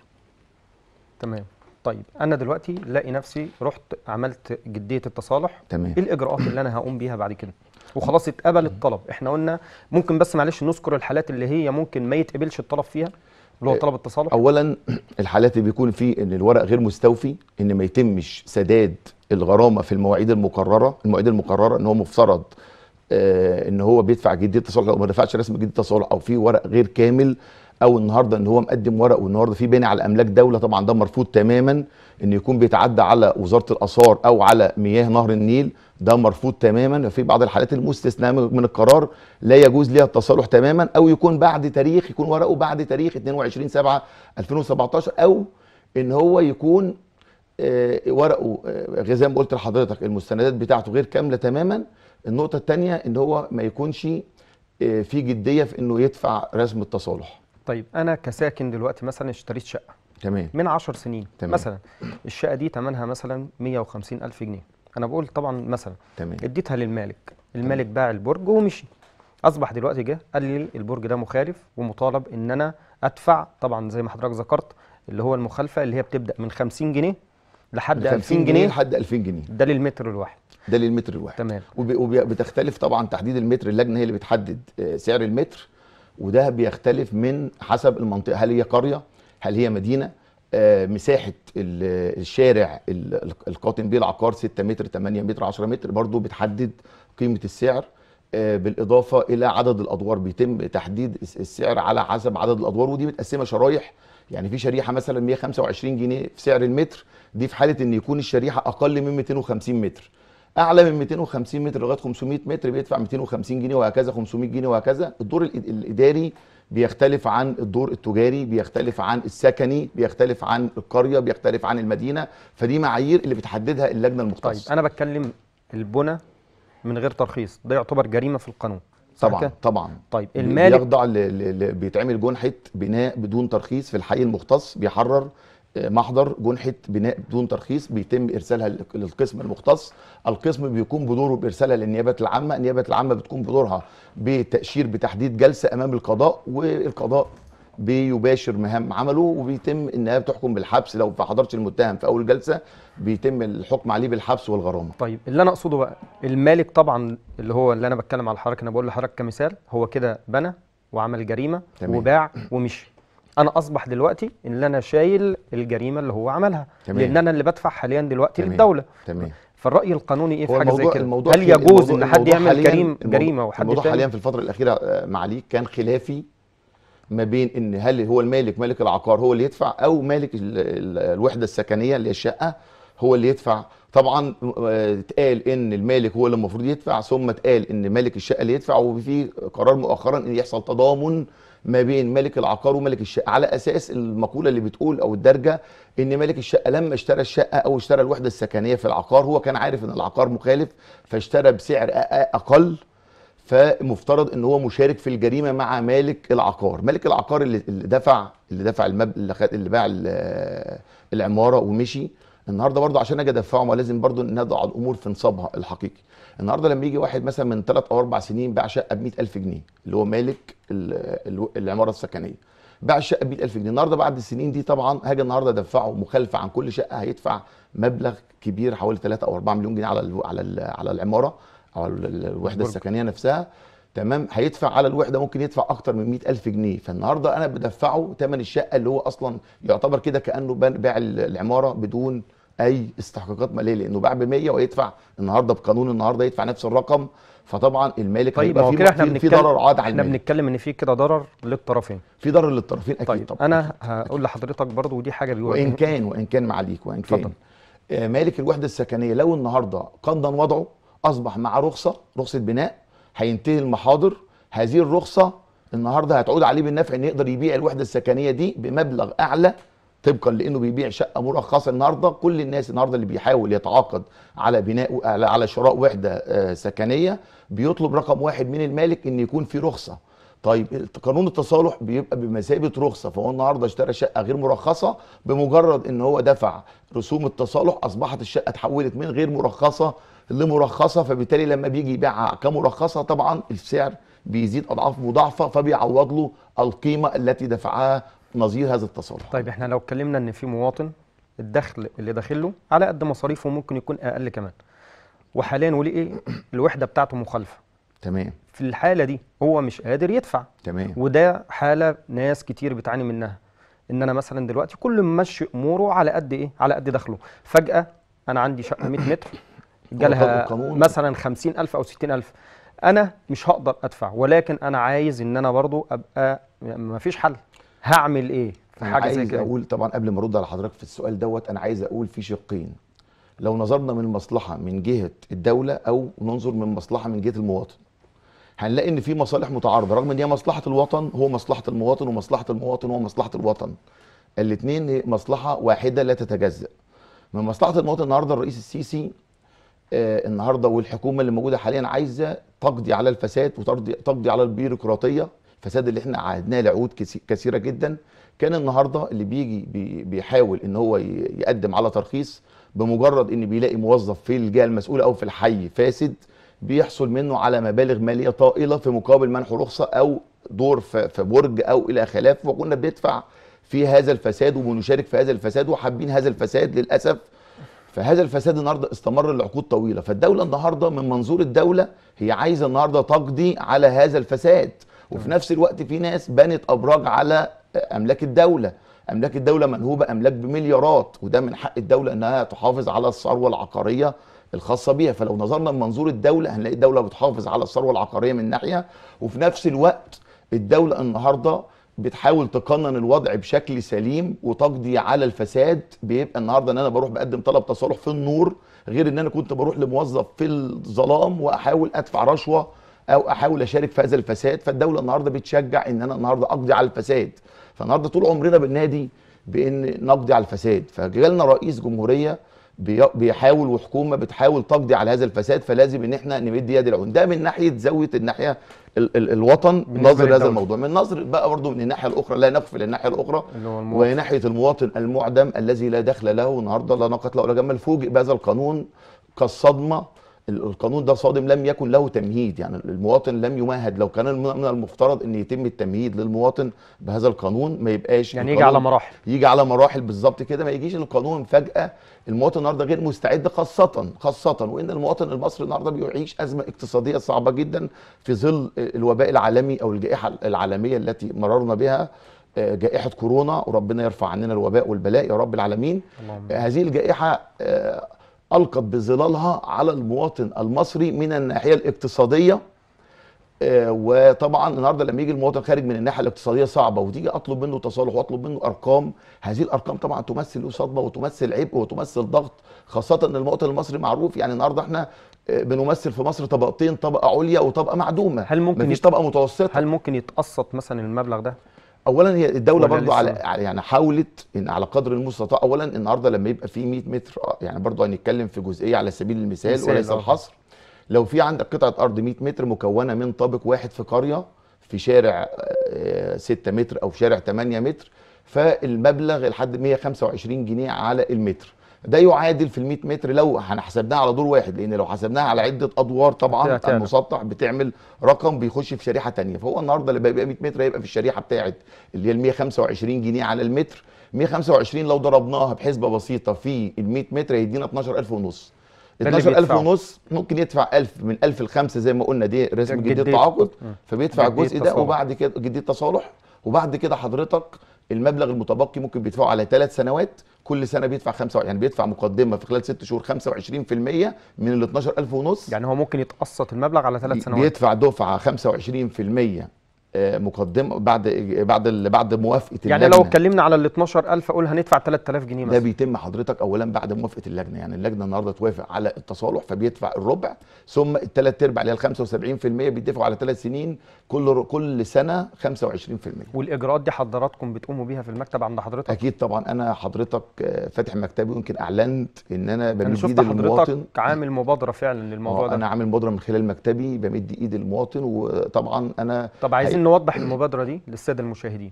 تمام طيب انا دلوقتي لاقي نفسي رحت عملت جديه التصالح تمام ايه الاجراءات اللي انا هقوم بيها بعد كده وخلاص اتقبل الطلب احنا قلنا ممكن بس معلش نذكر الحالات اللي هي ممكن ما يتقبلش الطلب فيها اللي هو آه، طلب التصالح اولا الحالات اللي بيكون فيه ان الورق غير مستوفي ان ما يتمش سداد الغرامه في المواعيد المقرره المواعيد المقرره ان هو مفترض آه ان هو بيدفع جديه التصالح او ما دفعش رسم جديه التصالح او في ورق غير كامل او النهارده ان هو مقدم ورق والنهارده في بيان على املاك دوله طبعا ده مرفوض تماما ان يكون بيتعدى على وزاره الاثار او على مياه نهر النيل ده مرفوض تماما في بعض الحالات المستثناه من القرار لا يجوز ليها التصالح تماما او يكون بعد تاريخ يكون ورقه بعد تاريخ 22 7 2017 او ان هو يكون آه، ورقه آه، زي ما قلت لحضرتك المستندات بتاعته غير كامله تماما النقطه الثانيه ان هو ما يكونش آه، في جديه في انه يدفع رسم التصالح طيب انا كساكن دلوقتي مثلا اشتريت شقه تمام من 10 سنين تمام. مثلا الشقه دي ثمنها مثلا 150 الف جنيه انا بقول طبعا مثلا تمام. اديتها للمالك المالك باع البرج ومشي اصبح دلوقتي جه قال لي البرج ده مخالف ومطالب ان انا ادفع طبعا زي ما حضرتك ذكرت اللي هو المخالفه اللي هي بتبدا من 50 جنيه لحد 2000 جنيه, جنيه لحد 2000 جنيه ده للمتر الواحد ده للمتر الواحد تمام وبتختلف طبعا تحديد المتر اللجنه هي اللي بتحدد آه، سعر المتر وده بيختلف من حسب المنطقه هل هي قريه هل هي مدينه آه، مساحه الشارع القاطن بيه العقار 6 متر 8 متر 10 متر برضو بتحدد قيمه السعر آه، بالاضافه الى عدد الادوار بيتم تحديد السعر على حسب عدد الادوار ودي متقسمه شرايح يعني في شريحه مثلا 125 جنيه في سعر المتر دي في حاله ان يكون الشريحه اقل من 250 متر اعلى من 250 متر لغايه 500 متر بيدفع 250 جنيه وهكذا 500 جنيه وهكذا الدور الاداري بيختلف عن الدور التجاري بيختلف عن السكني بيختلف عن القريه بيختلف عن المدينه فدي معايير اللي بتحددها اللجنه المختصه طيب انا بتكلم البنى من غير ترخيص ده يعتبر جريمه في القانون طبعا طبعا طيب المالك بيخضع ل... ل... ل... بيتعمل جنحه بناء بدون ترخيص في الحي المختص بيحرر محضر جنحه بناء بدون ترخيص بيتم ارسالها للقسم المختص القسم بيقوم بدوره بارسالها للنيابه العامه النيابه العامه بتقوم بدورها بتاشير بتحديد جلسه امام القضاء والقضاء بيباشر مهام عمله وبيتم انها بتحكم بالحبس لو ما حضرش المتهم في اول جلسه بيتم الحكم عليه بالحبس والغرامه. طيب اللي انا اقصده بقى المالك طبعا اللي هو اللي انا بتكلم على الحركه انا بقول لحضرتك كمثال هو كده بنى وعمل جريمه تمام. وباع ومشي انا اصبح دلوقتي ان انا شايل الجريمه اللي هو عملها تمام. لان انا اللي بدفع حاليا دلوقتي تمام. للدوله تمام فالراي القانوني ايه في حاجه زي كده هل يجوز ان حد يعمل جريمه جريمه وحد الموضوع حاليا في الفتره الاخيره آه، معاليك كان خلافي ما بين ان هل هو المالك مالك العقار هو اللي يدفع او مالك الوحده السكنيه اللي هي الشقه هو اللي يدفع طبعا اتقال آه، ان المالك هو اللي المفروض يدفع ثم اتقال ان مالك الشقه اللي يدفع وفي قرار مؤخرا ان يحصل تضامن ما بين ملك العقار وملك الشقه على اساس المقوله اللي بتقول او الدرجه ان ملك الشقه لما اشترى الشقه او اشترى الوحده السكنيه في العقار هو كان عارف ان العقار مخالف فاشترى بسعر اقل فمفترض ان هو مشارك في الجريمه مع مالك العقار مالك العقار اللي دفع اللي دفع المب... اللي باع العماره ومشي النهارده برضه عشان اجي ادفعه ما لازم برضه نضع الامور في نصابها الحقيقي النهارده لما يجي واحد مثلا من ثلاث او اربع سنين باع شقه ب 100000 جنيه اللي هو مالك العماره السكنيه باع الشقه ب 100000 جنيه النهارده بعد السنين دي طبعا هاجي النهارده ادفعه مخالفه عن كل شقه هيدفع مبلغ كبير حوالي 3 او 4 مليون جنيه على الـ على الـ على العماره او الوحده السكنيه نفسها تمام هيدفع على الوحده ممكن يدفع اكتر من 100000 جنيه فالنهارده انا بدفعه ثمن الشقه اللي هو اصلا يعتبر كده كانه باع العماره بدون اي استحقاقات ماليه لانه باع ب 100 ويدفع النهارده بقانون النهارده يدفع نفس الرقم فطبعا المالك طيب هيبقى كده احنا في ضرر عاد على المالك. احنا بنتكلم ان في كده ضرر للطرفين في ضرر للطرفين اكيد طيب طبعا انا هقول لحضرتك برضو ودي حاجه بيقولها وان كان وان كان معاليك وان كان فضل. آه، مالك الوحده السكنيه لو النهارده قنن وضعه اصبح مع رخصه رخصه بناء هينتهي المحاضر هذه الرخصه النهارده هتعود عليه بالنفع ان يقدر يبيع الوحده السكنيه دي بمبلغ اعلى طبقا لانه بيبيع شقه مرخصه النهارده كل الناس النهارده اللي بيحاول يتعاقد على بناء على شراء وحده آه، سكنيه بيطلب رقم واحد من المالك ان يكون في رخصه طيب قانون التصالح بيبقى بمثابه رخصه فهو النهارده اشترى شقه غير مرخصه بمجرد ان هو دفع رسوم التصالح اصبحت الشقه اتحولت من غير مرخصه لمرخصه فبالتالي لما بيجي يبيعها كمرخصه طبعا السعر بيزيد اضعاف مضاعفه فبيعوض له القيمه التي دفعها نظير هذا التصالح طيب احنا لو اتكلمنا ان في مواطن الدخل اللي داخله على قد مصاريفه ممكن يكون اقل كمان وحاليا وليه إيه؟ الوحده بتاعته مخالفه تمام في الحاله دي هو مش قادر يدفع تمام وده حاله ناس كتير بتعاني منها ان انا مثلا دلوقتي كل ماشي اموره على قد ايه على قد دخله فجاه انا عندي شقه 100 متر جالها مثلا 50000 او 60000 انا مش هقدر ادفع ولكن انا عايز ان انا برضو ابقى مفيش حل هعمل ايه في حاجه زي كده اقول طبعا قبل ما ارد على حضرتك في السؤال دوت انا عايز اقول في شقين لو نظرنا من مصلحه من جهه الدوله او ننظر من مصلحه من جهه المواطن هنلاقي ان في مصالح متعارضه رغم ان هي مصلحه الوطن هو مصلحه المواطن ومصلحه المواطن هو مصلحه الوطن الاثنين مصلحه واحده لا تتجزأ من مصلحه المواطن النهارده الرئيس السيسي آه، النهارده والحكومه اللي موجوده حاليا عايزه تقضي على الفساد وتقضي تقضي على البيروقراطيه الفساد اللي احنا عهدناه لعقود كثيره جدا كان النهارده اللي بيجي بيحاول ان هو يقدم على ترخيص بمجرد ان بيلاقي موظف في الجهه المسؤوله او في الحي فاسد بيحصل منه على مبالغ ماليه طائله في مقابل منح رخصه او دور في برج او الى خلاف وكنا بندفع في هذا الفساد وبنشارك في هذا الفساد وحابين هذا الفساد للاسف فهذا الفساد النهارده استمر لعقود طويله فالدوله النهارده من منظور الدوله هي عايزه النهارده تقضي على هذا الفساد وفي نفس الوقت في ناس بنت ابراج على املاك الدوله املاك الدوله منهوبه املاك بمليارات وده من حق الدوله انها تحافظ على الثروه العقاريه الخاصه بيها فلو نظرنا لمنظور الدوله هنلاقي الدوله بتحافظ على الثروه العقاريه من ناحيه وفي نفس الوقت الدوله النهارده بتحاول تقنن الوضع بشكل سليم وتقضي على الفساد بيبقى النهارده ان انا بروح بقدم طلب تصالح في النور غير ان انا كنت بروح لموظف في الظلام واحاول ادفع رشوه او احاول اشارك في هذا الفساد فالدوله النهارده بتشجع ان انا النهارده اقضي على الفساد فالنهارده طول عمرنا بننادي بان نقضي على الفساد فجالنا رئيس جمهوريه بيحاول وحكومه بتحاول تقضي على هذا الفساد فلازم ان احنا نمد يد العون ده من ناحيه زاويه الناحيه ال ال الوطن نظر هذا الموضوع من نظر بقى برضه من الناحيه الاخرى لا نغفل الناحيه الاخرى وهي ناحيه المواطن المعدم الذي لا دخل له النهارده لا ناقه له ولا جمل فوجئ بهذا القانون كالصدمه القانون ده صادم لم يكن له تمهيد يعني المواطن لم يمهد لو كان من المفترض ان يتم التمهيد للمواطن بهذا القانون ما يبقاش يعني يجي على مراحل يجي على مراحل بالظبط كده ما يجيش القانون فجاه المواطن النهارده غير مستعد خاصه خاصه وان المواطن المصري النهارده بيعيش ازمه اقتصاديه صعبه جدا في ظل الوباء العالمي او الجائحه العالميه التي مررنا بها آه، جائحة كورونا وربنا يرفع عننا الوباء والبلاء يا رب العالمين اللهم. آه، هذه الجائحة آه، ألقت بظلالها على المواطن المصري من الناحية الاقتصادية آه، وطبعا النهارده لما يجي المواطن خارج من الناحيه الاقتصاديه صعبه وتيجي اطلب منه تصالح واطلب منه ارقام هذه الارقام طبعا تمثل له صدمه وتمثل عبء وتمثل ضغط خاصه ان المواطن المصري معروف يعني النهارده احنا آه، بنمثل في مصر طبقتين طبقه عليا وطبقه معدومه هل ممكن مفيش طبقه متوسطه هل ممكن يتقسط مثلا المبلغ ده اولا هي الدوله برضو على يعني حاولت ان على قدر المستطاع اولا النهارده لما يبقى في 100 متر يعني برضو هنتكلم في جزئيه على سبيل المثال وليس آه. الحصر لو في عندك قطعه ارض 100 متر مكونه من طابق واحد في قريه في شارع 6 آه، متر او شارع 8 متر فالمبلغ لحد 125 جنيه على المتر ده يعادل في ال 100 متر لو هنحسبناها على دور واحد لان لو حسبناها على عده ادوار طبعا المسطح بتعمل رقم بيخش في شريحه ثانيه فهو النهارده اللي بيبقى 100 متر هيبقى في الشريحه بتاعه اللي هي ال 125 جنيه على المتر 125 لو ضربناها بحسبه بسيطه في ال 100 متر هيدينا 12000 ونص 12000 ونص ممكن يدفع 1000 من 1000 ل 5 زي ما قلنا دي رسم جديد تعاقد فبيدفع الجزء ده وبعد كده جديد تصالح وبعد كده حضرتك المبلغ المتبقي ممكن بيدفعه على ثلاث سنوات كل سنه بيدفع خمسة يعني بيدفع مقدمه في خلال ست شهور 25% من ال 12000 ونص يعني هو ممكن يتقسط المبلغ على ثلاث سنوات بيدفع دفعه 25% مقدمه بعد بعد بعد موافقه يعني اللجنه يعني لو اتكلمنا على ال 12000 اقول هندفع 3000 جنيه مثلا ده بيتم حضرتك اولا بعد موافقه اللجنه يعني اللجنه النهارده توافق على التصالح فبيدفع الربع ثم الثلاث ارباع اللي هي 75% بيدفعوا على ثلاث سنين كل كل سنه 25% والاجراءات دي حضراتكم بتقوموا بيها في المكتب عند حضرتك اكيد طبعا انا حضرتك فاتح مكتبي ويمكن اعلنت ان انا بمد ايد المواطن انا حضرتك عامل مبادره فعلا للموضوع آه، ده انا عامل مبادره من خلال مكتبي بمد ايد المواطن وطبعا انا طب عايزين ممكن نوضح المبادره دي للساده المشاهدين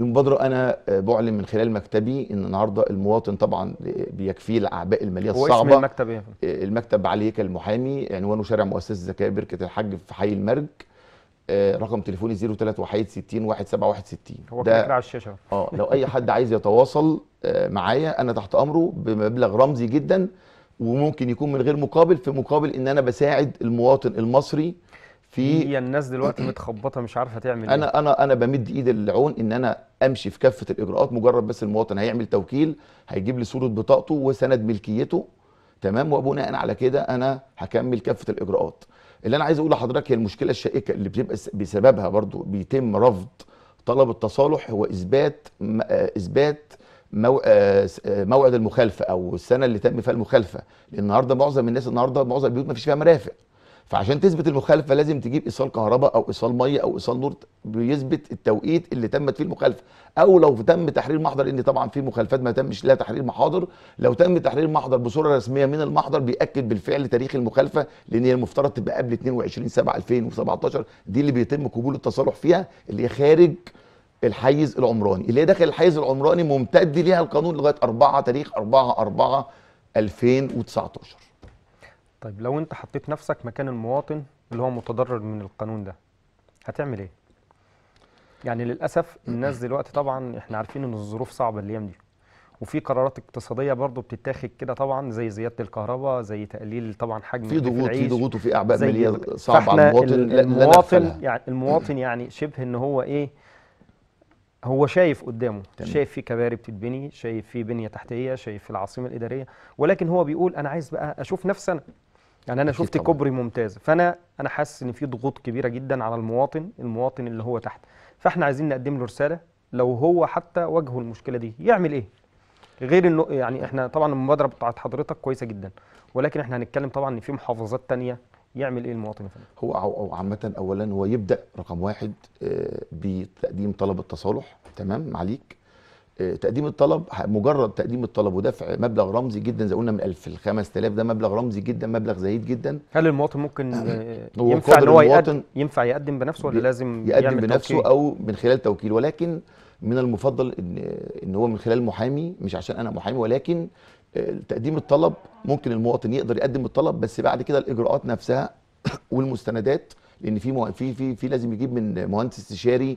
المبادرة أنا آه، بعلن من خلال مكتبي إن النهاردة المواطن طبعا آه، بيكفيه الأعباء المالية الصعبة هو اسم المكتب إيه؟ آه، المكتب هيكل المحامي عنوانه شارع مؤسسة زكاة بركة الحج في حي المرج رقم تليفوني 031 1761 هو كده على الشاشة اه لو أي حد عايز يتواصل معايا أنا تحت أمره بمبلغ رمزي جدا وممكن يكون من غير مقابل في مقابل إن أنا بساعد المواطن المصري في هي الناس دلوقتي متخبطه مش عارفه تعمل انا إيه؟ انا انا بمد ايد العون ان انا امشي في كافه الاجراءات مجرد بس المواطن هيعمل توكيل هيجيب لي صوره بطاقته وسند ملكيته تمام وبناء على كده انا هكمل كافه الاجراءات اللي انا عايز اقوله لحضرتك هي المشكله الشائكه اللي بتبقى بسببها برضو بيتم رفض طلب التصالح هو اثبات آه، اثبات آه، آه، موعد المخالفه او السنه اللي تم فيها المخالفه لان النهارده معظم الناس النهارده معظم البيوت ما فيش فيها مرافق فعشان تثبت المخالفه لازم تجيب ايصال كهرباء او ايصال ميه او ايصال نور بيثبت التوقيت اللي تمت فيه المخالفه او لو تم تحرير محضر لان طبعا في مخالفات ما تمش لها تحرير محاضر لو تم تحرير محضر بصوره رسميه من المحضر بياكد بالفعل تاريخ المخالفه لان هي المفترض تبقى قبل 22 7 2017 دي اللي بيتم قبول التصالح فيها اللي هي خارج الحيز العمراني اللي هي داخل الحيز العمراني ممتد ليها القانون لغايه 4 تاريخ 4 4 2019 طيب لو انت حطيت نفسك مكان المواطن اللي هو متضرر من القانون ده هتعمل ايه؟ يعني للاسف الناس دلوقتي طبعا احنا عارفين ان الظروف صعبه الايام دي وفي قرارات اقتصاديه برضو بتتاخد كده طبعا زي زياده الكهرباء زي تقليل طبعا حجم في ضغوط في ضغوط وفي اعباء ماليه صعبه على المواطن المواطن يعني المواطن يعني شبه ان هو ايه هو شايف قدامه تمام. شايف في كباري بتتبني شايف في بنيه تحتيه شايف في العاصمه الاداريه ولكن هو بيقول انا عايز بقى اشوف نفسي انا يعني انا شفت كوبري ممتاز فانا انا حاسس ان في ضغوط كبيره جدا على المواطن المواطن اللي هو تحت فاحنا عايزين نقدم له رساله لو هو حتى واجهه المشكله دي يعمل ايه غير انه يعني احنا طبعا المبادره بتاعت حضرتك كويسه جدا ولكن احنا هنتكلم طبعا ان في محافظات تانية يعمل ايه المواطن الفني هو أو عامه اولا هو يبدا رقم واحد آه، بتقديم طلب التصالح تمام عليك تقديم الطلب مجرد تقديم الطلب ودفع مبلغ رمزي جدا زي قلنا من 1000 ل 5000 ده مبلغ رمزي جدا مبلغ زهيد جدا هل المواطن ممكن يعني هو ينفع ان هو يقدم ينفع يقدم بنفسه ولا لازم يقدم يعمل بنفسه توكيل؟ او من خلال توكيل ولكن من المفضل ان ان هو من خلال محامي مش عشان انا محامي ولكن آه، تقديم الطلب ممكن المواطن يقدر يقدم الطلب بس بعد كده الاجراءات نفسها والمستندات لان في في في, في لازم يجيب من مهندس استشاري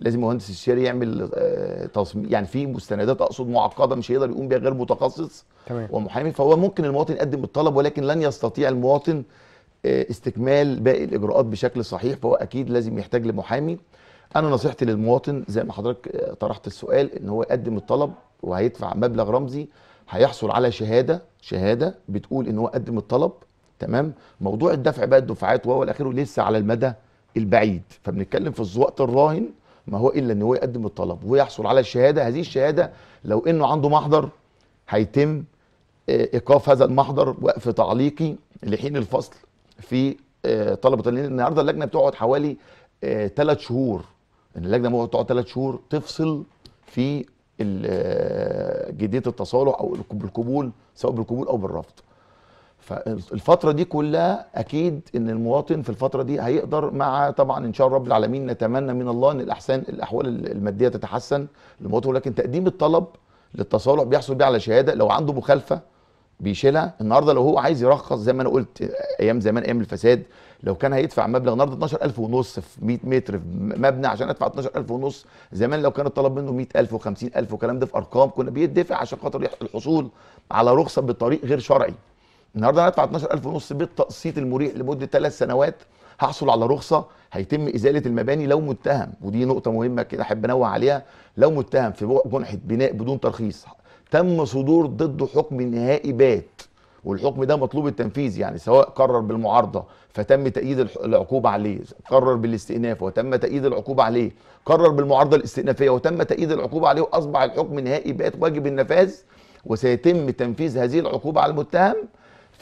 لازم مهندس الشاري يعمل آه، تصميم يعني في مستندات اقصد معقده مش هيقدر يقوم بيها غير متخصص تمام. ومحامي فهو ممكن المواطن يقدم الطلب ولكن لن يستطيع المواطن آه، استكمال باقي الاجراءات بشكل صحيح فهو اكيد لازم يحتاج لمحامي انا نصيحتي للمواطن زي ما حضرتك آه، طرحت السؤال ان هو يقدم الطلب وهيدفع مبلغ رمزي هيحصل على شهاده شهاده بتقول ان هو قدم الطلب تمام موضوع الدفع بقى الدفعات وهو الاخير لسه على المدى البعيد فبنتكلم في الوقت الراهن ما هو الا ان هو يقدم الطلب ويحصل على الشهاده هذه الشهاده لو انه عنده محضر هيتم آه، ايقاف هذا المحضر وقف تعليقي لحين الفصل في آه، طلبه اللجنه النهارده اللجنه بتقعد حوالي ثلاث آه، شهور اللجنه ممكن تقعد ثلاث شهور تفصل في جديه التصالح او بالقبول سواء بالقبول او بالرفض فالفترة دي كلها أكيد إن المواطن في الفترة دي هيقدر مع طبعا إن شاء الله رب العالمين نتمنى من الله إن الأحسان الأحوال المادية تتحسن للمواطن ولكن تقديم الطلب للتصالح بيحصل بيه على شهادة لو عنده مخالفة بيشيلها النهارده لو هو عايز يرخص زي ما انا قلت ايام زمان ايام الفساد لو كان هيدفع مبلغ النهارده 12000 ونص في 100 متر في مبنى عشان ادفع 12000 ونص زمان لو كان الطلب منه 100000 و50000 والكلام ده في ارقام كنا بيدفع عشان خاطر الحصول على رخصه بطريق غير شرعي النهارده انا هدفع 12000 ونص بالتقسيط المريح لمده ثلاث سنوات هحصل على رخصه هيتم ازاله المباني لو متهم ودي نقطه مهمه كده احب انوه عليها لو متهم في جنحه بناء بدون ترخيص تم صدور ضده حكم نهائي بات والحكم ده مطلوب التنفيذ يعني سواء قرر بالمعارضه فتم تأييد العقوبه عليه، قرر بالاستئناف وتم تأييد العقوبه عليه، قرر بالمعارضه الاستئنافيه وتم تأييد العقوبه عليه واصبح الحكم نهائي بات واجب النفاذ وسيتم تنفيذ هذه العقوبه على المتهم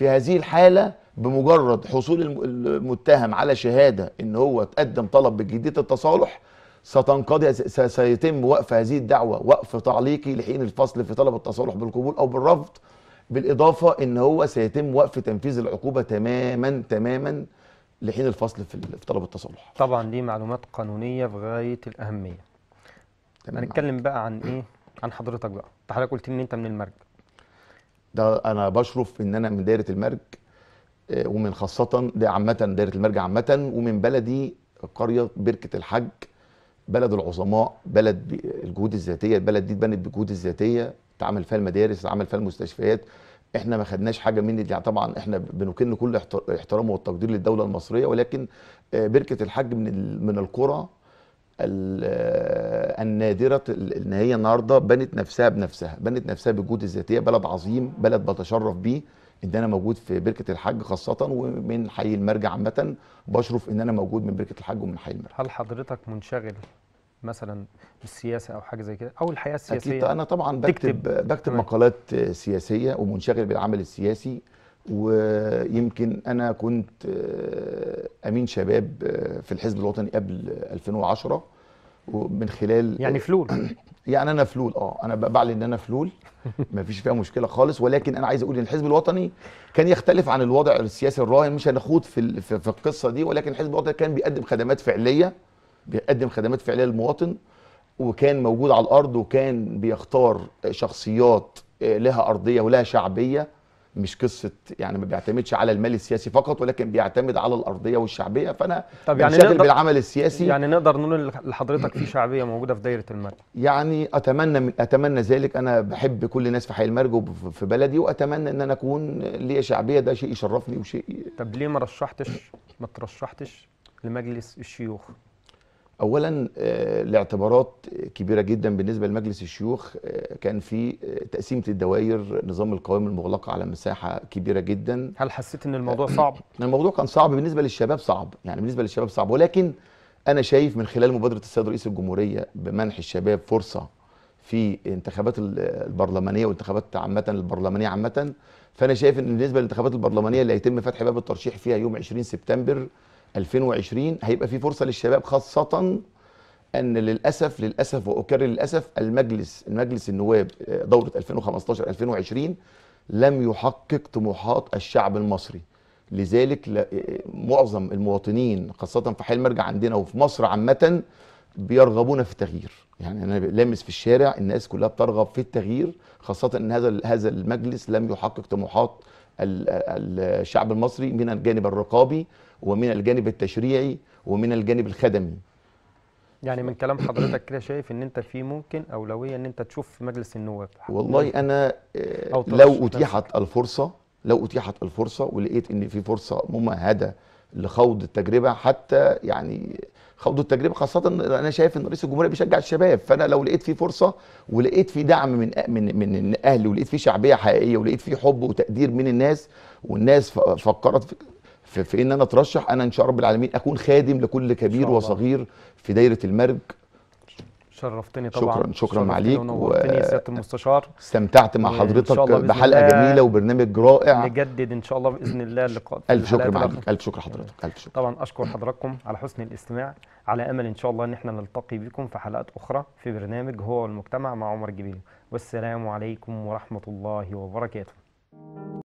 في هذه الحالة بمجرد حصول المتهم على شهادة ان هو تقدم طلب بجدية التصالح ستنقضي سيتم وقف هذه الدعوة وقف تعليقي لحين الفصل في طلب التصالح بالقبول او بالرفض بالاضافة ان هو سيتم وقف تنفيذ العقوبة تماما تماما لحين الفصل في طلب التصالح طبعا دي معلومات قانونية في غاية الاهمية هنتكلم بقى عن ايه عن حضرتك بقى انت حضرتك قلت ان انت من المرج ده انا بشرف ان انا من دايره المرج آه، ومن خاصه دي عامه دايره المرج عامه ومن بلدي قريه بركه الحج بلد العظماء بلد الجهود الذاتيه البلد دي اتبنت بجهود الذاتيه اتعمل فيها المدارس اتعمل فيها المستشفيات احنا ما خدناش حاجه من دي يعني طبعا احنا بنكن كل احترام والتقدير للدوله المصريه ولكن آه، بركه الحج من من القرى آه، النادرة ان هي النهارده بنت نفسها بنفسها، بنت نفسها بالجهود الذاتية، بلد عظيم، بلد بتشرف بيه ان انا موجود في بركة الحج خاصة ومن حي المرجع عامة بشرف ان انا موجود من بركة الحج ومن حي المرجع. هل حضرتك منشغل مثلا بالسياسه او حاجه زي كده او الحياه السياسيه اكيد انا طبعا بكتب تكتب. بكتب مقالات سياسيه ومنشغل بالعمل السياسي ويمكن انا كنت آه، امين شباب آه، في الحزب الوطني قبل 2010 ومن خلال يعني آه، فلول يعني انا فلول اه انا بعلن ان انا فلول مفيش فيها مشكله خالص ولكن انا عايز اقول ان الحزب الوطني كان يختلف عن الوضع السياسي الراهن مش هنخوض في في القصه دي ولكن الحزب الوطني كان بيقدم خدمات فعليه بيقدم خدمات فعليه للمواطن وكان موجود على الارض وكان بيختار شخصيات لها ارضيه ولها شعبيه مش قصه يعني ما بيعتمدش على المال السياسي فقط ولكن بيعتمد على الارضيه والشعبيه فانا طب يعني نقدر بالعمل السياسي يعني نقدر نقول لحضرتك في شعبيه موجوده في دايره المرج يعني اتمنى من اتمنى ذلك انا بحب كل الناس في حي المرج وفي بلدي واتمنى ان انا اكون ليا شعبيه ده شيء يشرفني وشيء طب ليه ما رشحتش ما ترشحتش لمجلس الشيوخ اولا آه، لاعتبارات كبيره جدا بالنسبه لمجلس الشيوخ آه، كان في آه، تقسيمه الدوائر نظام القوائم المغلقه على مساحه كبيره جدا هل حسيت ان الموضوع صعب الموضوع كان صعب بالنسبه للشباب صعب يعني بالنسبه للشباب صعب ولكن انا شايف من خلال مبادره السيد رئيس الجمهوريه بمنح الشباب فرصه في انتخابات البرلمانيه وانتخابات عامه البرلمانيه عامه فانا شايف ان بالنسبه للانتخابات البرلمانيه اللي هيتم فتح باب الترشيح فيها يوم 20 سبتمبر 2020 هيبقى في فرصه للشباب خاصه ان للاسف للاسف واكرر للاسف المجلس المجلس النواب آه، دوره 2015 2020 لم يحقق طموحات الشعب المصري لذلك آه، معظم المواطنين خاصه في حي المرجع عندنا وفي مصر عامه بيرغبون في التغيير يعني انا لامس في الشارع الناس كلها بترغب في التغيير خاصه ان هذا هذا المجلس لم يحقق طموحات الشعب المصري من الجانب الرقابي ومن الجانب التشريعي ومن الجانب الخدمي يعني من كلام حضرتك كده شايف ان انت في ممكن اولويه ان انت تشوف في مجلس النواب والله يعني انا آه، لو اتيحت الفرصه لو اتيحت الفرصه ولقيت ان في فرصه ممهده لخوض التجربه حتى يعني خوضوا التجربه خاصه انا شايف ان رئيس الجمهوريه بيشجع الشباب فانا لو لقيت فيه فرصه ولقيت فيه دعم من من من اهلي ولقيت فيه شعبيه حقيقيه ولقيت فيه حب وتقدير من الناس والناس فكرت في في, في ان انا اترشح انا ان شاء رب العالمين اكون خادم لكل كبير وصغير في دايره المرج شرفتني طبعا شكرا شكرا عليك ونورتني و... سياده المستشار استمتعت مع حضرتك بحلقه جميله وبرنامج رائع نجدد ان شاء الله باذن الله اللقاء الف شكر معليك الف شكر حضرتك الف شكر طبعا اشكر حضراتكم على حسن الاستماع على امل ان شاء الله ان احنا نلتقي بكم في حلقات اخرى في برنامج هو والمجتمع مع عمر جبيلي والسلام عليكم ورحمه الله وبركاته